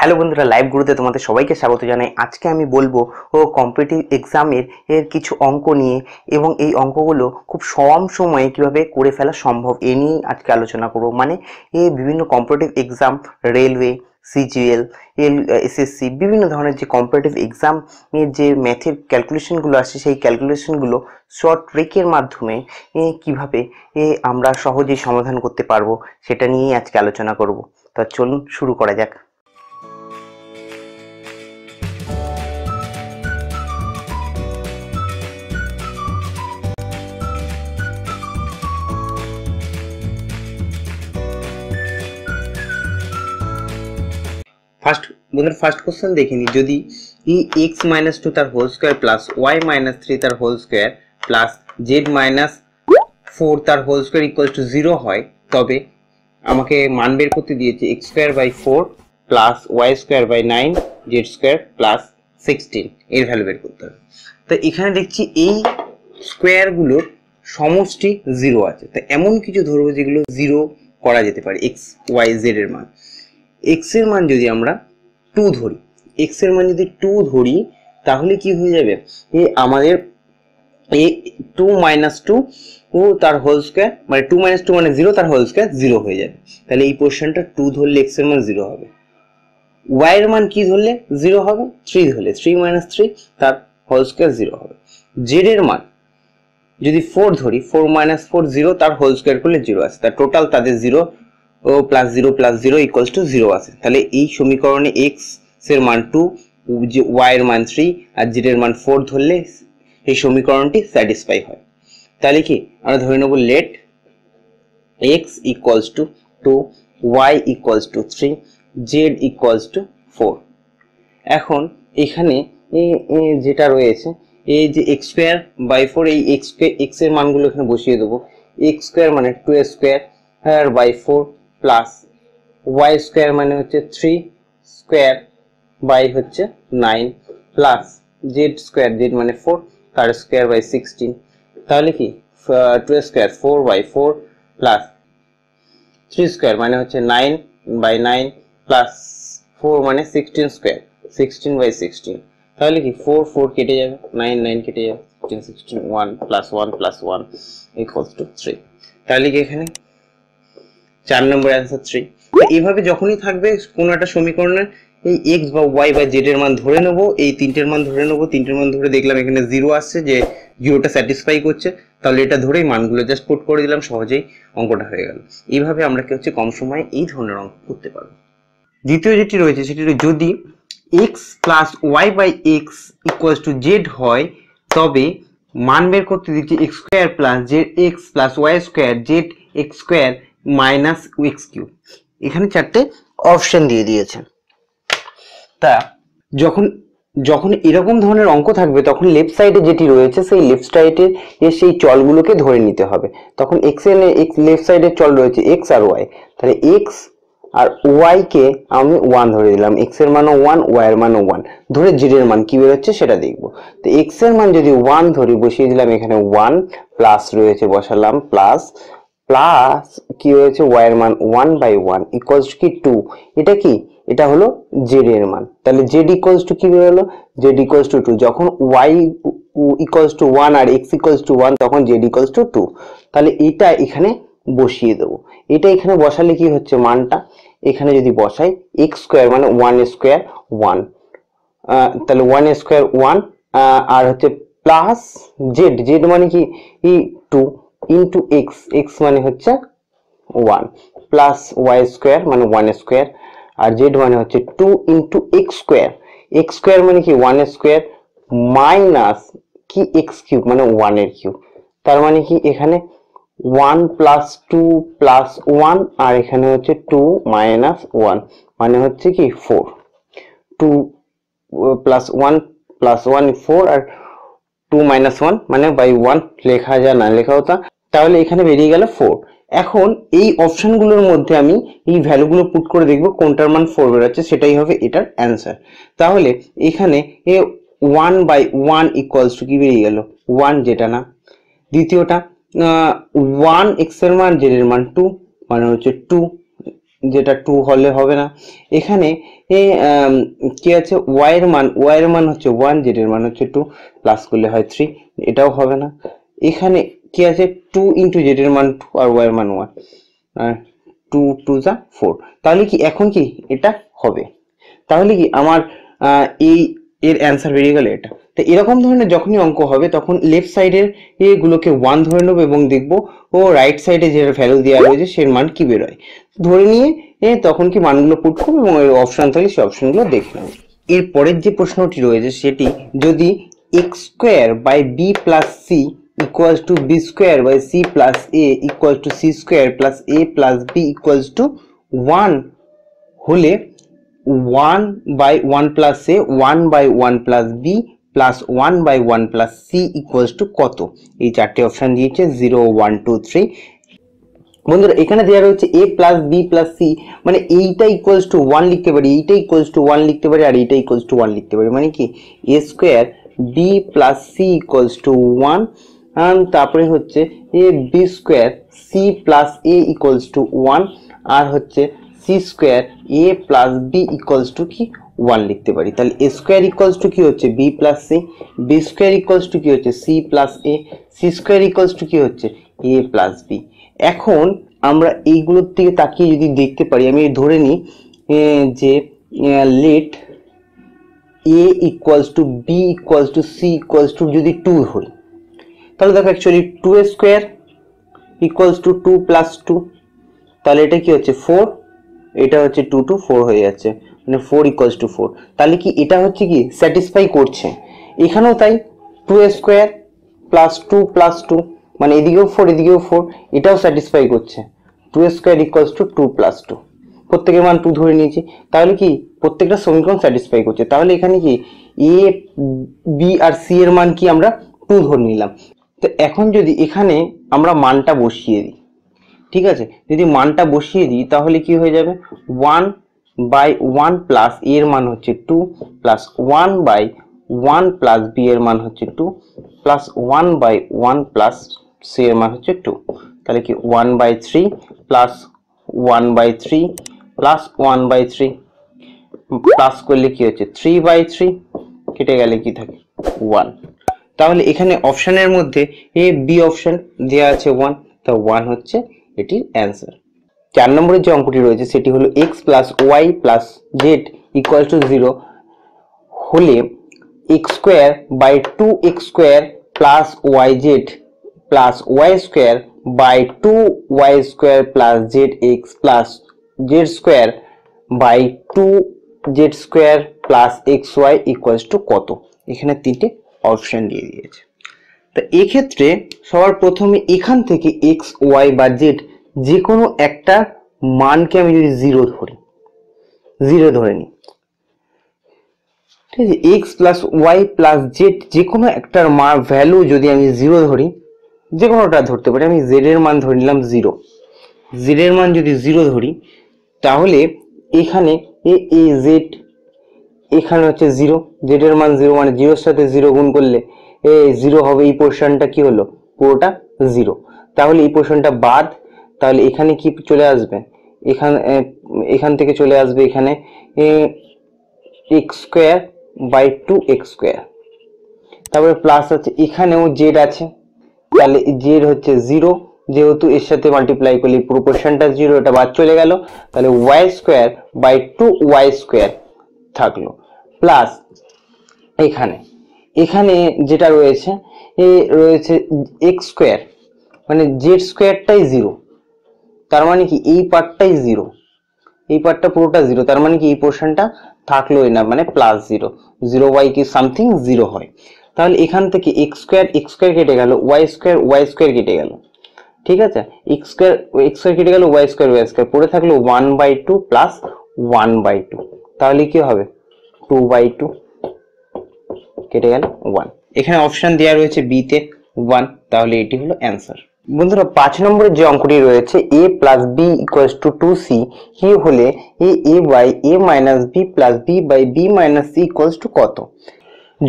hello বন্ধুরা live গুরুতে তোমাদের সবাইকে স্বাগত জানাই আজকে আমি বলবো ও কম্পিটিভ এক্সামের এর কিছু অঙ্ক নিয়ে এবং এই অঙ্কগুলো খুব কম সময়ে কিভাবে করে ফেলা সম্ভব এ নিয়েই আজকে আলোচনা করব মানে এই বিভিন্ন competitive exam railway CGL L SSC বিভিন্ন ধরনের যে কম্পিটিভ এক্সামের যে ম্যাথের ক্যালকুলেশনগুলো আসে সেই ক্যালকুলেশনগুলো শর্ট ট্রেকের মাধ্যমে কিভাবে এ আমরা সহজেই সমাধান করতে পারবো সেটা নিয়েই আজকে আলোচনা করব তো চলুন শুরু করা যাক ফার্স্ট বন্ধুরা ফার্স্ট কোশ্চেন দেখে নিই যদি ই এক্স মাইনাস টু তার whole square plus y minus three তার whole square plus z minus four তার whole square equal to zero হয় তবে আমাকে মান বের করতে দিয়েছে x square by four plus y square by nine z square plus sixteen এর ভ্যালু বের করতে হবে তো এখানে দেখছি এই স্কোয়ারগুলোর সমষ্টি জিরো আছে তো এমন কিছু ধরবো যেগুলো জিরো করা যেতে পারে এক্স ওয়াই জেড এর মান এক্স এর মান যদি আমরা টু ধরি এক্স এর মান যদি টু ধরি তাহলে কি হয়ে যাবে এ আমাদের এ টু মাইনাস টু ও তার হোল স্কোয়ার মানে টু মাইনাস টু মানে জিরো তার হোল স্কোয়ার জিরো হয়ে যাবে তাহলে এই পোর্শনটা টু ধরলে এক্স এর মান জিরো হবে ওয়াই এর মান কি ধরলে জিরো হবে থ্রি ধরলে থ্রি মাইনাস থ্রি তার হোল স্কোয়ার জিরো হবে জেড এর মান যদি ফোর ধরি ফোর মাইনাস ফোর জিরো তার হোল স্কোয়ার করলে জিরো আছে তার টোটাল তাদের জিরো ও plus zero plus zero equals to zero আছে তাহলে এই সমীকরণে এক্স এর মান টু ওয়াই এর মান থ্রি আর জেড এর মান ফোর ধরলে এই সমীকরণটি স্যাটিসফাই হয় তাহলে কি আমরা ধরে নেব let x equals to two y equals to three z equals to four এখন এখানে যেটা রয়েছে এই যে এক্স স্কোয়ার বাই ফোর এই এক্স এক্স এর মানগুলো এখানে বসিয়ে দেবো এক্স স্কোয়ার মানে two square by four plus y square মানে হচ্ছে থ্রি স্কোয়ার বাই হচ্ছে nine plus z square z মানে ফোর তার স্কোয়ার বাই সিক্সটিন তাহলে কি twelve square four by four plus three square মানে হচ্ছে nine by nine plus four মানে sixteen square sixteen by sixteen তাহলে কি ফোর ফোর কেটে যাবে নাইন নাইন কেটে যাবে sixteen sixteen one plus one plus one equals to three তাহলে কি এখানে চার নম্বর অ্যান্সার থ্রি এভাবে যখনই থাকবে কোনো একটা সমীকরণের এই এক্স বা ওয়াই বা জেড এর মান ধরে নেব এই তিনটের মান ধরে নেব তিনটের মান ধরে দেখলাম এখানে জিরো আসছে যে জিরোটা স্যাটিসফাই করছে তাহলে এটা ধরেই মানগুলো জাস্ট পুট করে দিলাম সহজেই অঙ্কটা হয়ে গেল এইভাবে আমরা কি হচ্ছে কম সময়ে এই ধরনের অঙ্ক করতে পারবো দ্বিতীয় যেটি রয়েছে সেটি যদি x plus y by x equals to z হয় তবে মান বের করতে দিচ্ছি x square plus z x plus y square z x square minus উইক্স কিউব এখানে চারটে অপশন দিয়ে দিয়েছে তা যখন যখন এরকম ধরনের অঙ্ক থাকবে তখন লেফট সাইডে যেটি রয়েছে সেই লেফট সাইডের সেই চলগুলোকে ধরে নিতে হবে তখন এক্স এর এক্স লেফট সাইডের চল রয়েছে এক্স আর ওয়াই তাহলে এক্স আর ওয়াইকে আমি ওয়ান ধরে দিলাম এক্সের এর মানও ওয়ান ওয়াই এর মানও ওয়ান ধরে জিরের মান কী বেরোচ্ছে সেটা দেখব তো এক্স এর মান যদি ওয়ান ধরি বসিয়ে দিলাম এখানে ওয়ান প্লাস রয়েছে বসালাম প্লাস প্লাস কি হয়েছে ওয়াই মান one by one equals to কি টু এটা কি এটা হলো জেড এর মান তাহলে জেড ইকুয়ালস টু কি বেরোলো জেড ইকুয়ালস টু টু যখন ওয়াই ইকুয়ালস টু ওয়ান আর এক্স ইকুয়ালস টু ওয়ান তখন জেড ইকুয়ালস টু টু তাহলে এটা এখানে বসিয়ে দেবো এটা এখানে বসালে কি হচ্ছে মানটা এখানে যদি বসাই এক্স স্কোয়ার মানে ওয়ান স্কোয়ার ওয়ান তাহলে ওয়ান স্কোয়ার ওয়ান আর হচ্ছে প্লাস জেড জেড মানে কি ই টু ইন্টু এক্স এক্স মানে হচ্ছে ওয়ান প্লাস ওয়াই স্কোয়ার মানে ওয়ান স্কোয়ার আর জেড মানে হচ্ছে two into x square x square মানে কি ওয়ান স্কোয়ার মাইনাস কি এক্স কিউব মানে ওয়ানের কিউব তার মানে কি এখানে one plus two plus one আর এখানে হচ্ছে টু মাইনাস ওয়ান মানে হচ্ছে কি four two plus one plus one four আর টু মাইনাস ওয়ান মানে বাই ওয়ান লেখা যায় না লেখা হতো তাহলে এখানে বেরিয়ে গেল ফোর এখন এই অপশানগুলোর মধ্যে আমি এই ভ্যালুগুলো পুট করে দেখব কোনটার মান ফোর বেরোচ্ছে সেটাই হবে এটার অ্যান্সার তাহলে এখানে A one by one equals to কি বেরিয়ে গেল ওয়ান যেটা না দ্বিতীয়টা ওয়ান এক্সের মান জেডের মান টু মানে হচ্ছে টু যেটা টু হলে হবে না এখানে এ কি আছে ওয়াইয়ের মান ওয়াইয়ের মান হচ্ছে ওয়ান জেডের মান হচ্ছে টু প্লাস করলে হয় থ্রি এটাও হবে না এখানে কি আছে টু ইন্টু জেডের মান টু আর ওয়াইয়ের মান ওয়ান টু টু যা ফোর তাহলে কি এখন কি এটা হবে তাহলে কি আমার এই এর অ্যান্সার বেরিয়ে গেল এটা তো এরকম ধরনের যখনই অঙ্ক হবে তখন লেফট সাইডের এগুলোকে ওয়ান ধরে নেবো এবং দেখবো ও রাইট সাইডে যে ভ্যালু দেওয়া রয়েছে সে মান কি বেরোয় ধরে নিয়ে এ তখন কি মানগুলো পুট করবো এবং এর অপশান থাকলে সেই অপশানগুলো দেখে নেবো এরপরের যে প্রশ্নটি রয়েছে সেটি যদি x square by b plus c equals to b square by c plus a equals to c square plus a plus b equals to 1 হলে 1 by 1 plus a 1 by 1 plus b plus one by one plus c equals to কত এই চারটি option দিয়েছে zero one two three বন্ধুরা এখানে দেওয়া রয়েছে a plus b plus c মানে এইটা ইকুয়ালস টু ওয়ান লিখতে পারি এইটা ইকুয়ালস টু ওয়ান লিখতে পারি আর এইটা ইকুয়ালস টু ওয়ান লিখতে পারি মানে কি a square b plus c equals to one তারপরে হচ্ছে a b square c plus a equals to one আর হচ্ছে c square a plus b equals to কি ওয়ান লিখতে পারি তাহলে এ স্কোয়ার ইকুয়ালস টু কী হচ্ছে b plus c b square equals to কী হচ্ছে c plus a c square equals to কী হচ্ছে এ প্লাস বি এখন আমরা এইগুলোর থেকে তাকিয়ে যদি দেখতে পারি আমি ধরে নিই যে let a equals to b equals to c equals to যদি টু হয় তাহলে দেখো actually two a square equals to two plus two তাহলে এটা কি হচ্ছে ফোর এটা হচ্ছে টু টু ফোর হয়ে যাচ্ছে মানে ফোর ইকুয়ালস টু ফোর তাহলে কি এটা হচ্ছে কি স্যাটিসফাই করছে এখানেও তাই two a square plus two plus two মানে এদিকেও ফোর এদিকেও ফোর এটাও স্যাটিসফাই করছে two square equals to two plus two প্রত্যেকের মান টু ধরে নিয়েছি তাহলে কি প্রত্যেকটা সমীকরণ স্যাটিসফাই করছে তাহলে এখানে কি এ বি আর সি এর মান কি আমরা টু ধরে নিলাম তো এখন যদি এখানে আমরা মানটা বসিয়ে দিই ঠিক আছে যদি মানটা বসিয়ে দিই তাহলে কি হয়ে যাবে ওয়ান বাই ওয়ান প্লাস এর মান হচ্ছে two plus one by one plus b এর মান হচ্ছে two plus one by one plus c এর মান হচ্ছে টু তাহলে কি one by three plus one by three plus one by three plus করলে কি হচ্ছে থ্রি বাই থ্রি কেটে গেলে কি থাকে ওয়ান তাহলে এখানে অপশানের মধ্যে এ বি অপশান দেওয়া আছে ওয়ান তা ওয়ান হচ্ছে এটির অ্যান্সার চার নম্বরের যে অঙ্কটি রয়েছে সেটি হলো x plus y plus z equal to zero হলে x square by two x square plus y z plus y square by two y square plus z x plus z square by two z square plus x y equals to কত এখানে তিনটে option দিয়ে দিয়েছে তা এক্ষেত্রে সবার প্রথমে এখান থেকে এক্স ওয়াই বা জেড যে কোনো একটা মানকে আমি যদি জিরো ধরি জিরো ধরে নিই ঠিক আছে x plus y plus z যে কোনো একটার মান ভ্যালু যদি আমি জিরো ধরি যে কোনোটা ধরতে পারি আমি জেডের মান ধরে নিলাম জিরো জেডের মান যদি জিরো ধরি তাহলে এখানে এ এ জেড এখানে হচ্ছে জিরো জেডের মান জিরো মানে জিরোর সাথে জিরো গুণ করলে এ জিরো হবে এই পোর্শনটা কি হলো পুরোটা জিরো তাহলে এই পোর্শনটা বাদ তাহলে এখানে কি চলে আসবে এখান এখান থেকে চলে আসবে এখানে x square by two x square তারপরে প্লাস হচ্ছে এখানেও জেড আছে তাহলে জেড হচ্ছে জিরো যেহেতু এর সাথে মাল্টিপ্লাই করলে পুরো পোর্শনটা জিরো এটা বাদ চলে গেল তাহলে y square by two y square থাকলো প্লাস এখানে এখানে যেটা রয়েছে এ রয়েছে এক্স স্কোয়ার মানে জেড স্কোয়ারটাই জিরো তার মানে কি এই পার্টটাই জিরো এই পার্টটা পুরোটা জিরো তার মানে কি এই পোর্শনটা থাকলোই না মানে প্লাস জিরো জিরো ওয়াই কি সামথিং জিরো হয় তাহলে এখান থেকে এক্স স্কোয়ার এক্স স্কোয়ার কেটে গেল ওয়াই স্কোয়ার ওয়াই স্কোয়ার কেটে গেল ঠিক আছে এক্স স্কোয়ার এক্স স্কোয়ার কেটে গেল ওয়াই স্কোয়ার ওয়াই স্কোয়ার পড়ে থাকলো one by two plus one by two তাহলে কি হবে টু বাই টু কেটে গেল ওয়ান এখানে অপশন দেওয়া রয়েছে বিতে ওয়ান তাহলে এটি হলো অ্যান্সার বন্ধুরা পাঁচ নম্বরের যে অঙ্কটি রয়েছে a plus b equals to two c কি হলে a a by a minus b plus b by b minus c equals to কত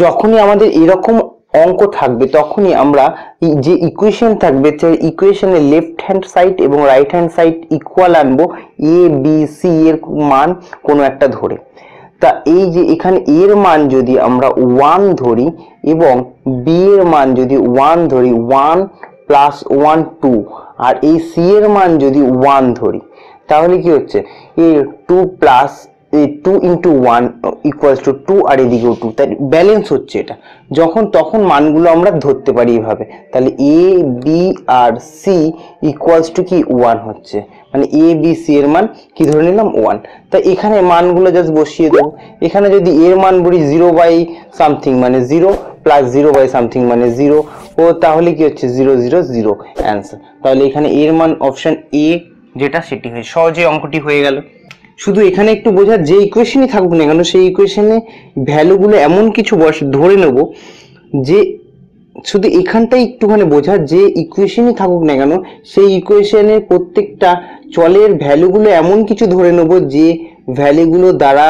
যখনই আমাদের এরকম অঙ্ক থাকবে তখনই আমরা যে ইকুয়েশন থাকবে সে ইকুয়েশনের লেফট হ্যান্ড সাইড এবং রাইট হ্যান্ড সাইড ইকুয়াল আনবো এ বি সি এর মান কোনো একটা ধরে তা এই যে এখানে এর মান যদি আমরা ওয়ান ধরি এবং বি এর মান যদি ওয়ান ধরি ওয়ান প্লাস ওয়ান টু আর এই সি এর মান যদি ওয়ান ধরি তাহলে কি হচ্ছে a two plus two into one equals to two আর এদিকে টু তাই ব্যালেন্স হচ্ছে এটা যখন তখন মানগুলো আমরা ধরতে পারি এভাবে তাহলে এ বি আর সি ইকুয়ালস টু কি ওয়ান হচ্ছে মানে এ বি সি এর মান কি ধরে নিলাম ওয়ান তা এখানে মানগুলো জাস্ট বসিয়ে দেবো এখানে যদি এর মান বলি জিরো বাই সামথিং মানে zero plus zero by something মানে জিরো ও তাহলে কি হচ্ছে জিরো জিরো জিরো অ্যান্সার তাহলে এখানে এর মান অপশান এ যেটা সেটি হয়ে সহজে অঙ্কটি হয়ে গেল শুধু এখানে একটু বোঝার যে ইকুয়েশনই থাকুক না কেন সেই ইকুয়েশনে ভ্যালুগুলো এমন কিছু বস ধরে নেব যে শুধু এখানটাই একটুখানি বোঝা যে ইকুয়েশনই থাকুক না কেন সেই ইকুয়েশনের প্রত্যেকটা চলের ভ্যালুগুলো এমন কিছু ধরে নেব যে ভ্যালুগুলো দ্বারা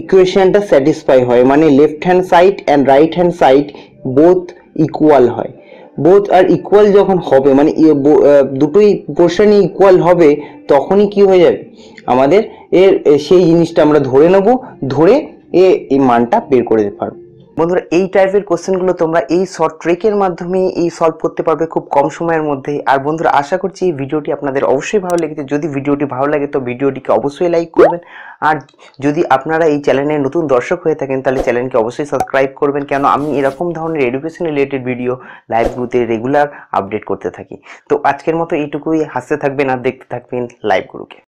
ইকুয়েশনটা স্যাটিসফাই হয় মানে left hand side and right hand side both equal হয় বোথ আর ইকুয়াল যখন হবে মানে দুটোই পোর্শনই ইকুয়াল হবে তখনই কি হয়ে যাবে আমাদের এর সেই জিনিসটা আমরা ধরে নেব ধরে এ এই মানটা বের করে দিতে পারবো বন্ধুরা এই টাইপের কোশ্চেনগুলো তোমরা এই শর্ট ট্রেকের মাধ্যমে এই সলভ করতে পারবে খুব কম সময়ের মধ্যে আর বন্ধুরা আশা করছি এই ভিডিওটি আপনাদের অবশ্যই ভালো লেগেছে যদি ভিডিওটি ভালো লাগে তো ভিডিওটিকে অবশ্যই লাইক করবেন আর যদি আপনারা এই চ্যানেলে নতুন দর্শক হয়ে থাকেন তাহলে চ্যানেলকে অবশ্যই সাবস্ক্রাইব করবেন কেন আমি এরকম ধরনের এডুকেশন রিলেটেড ভিডিও লাইভ গ্রুপে রেগুলার আপডেট করতে থাকি তো আজকের মতো এইটুকুই হাসতে থাকবেন আর দেখতে থাকবেন লাইভ গ্রুপে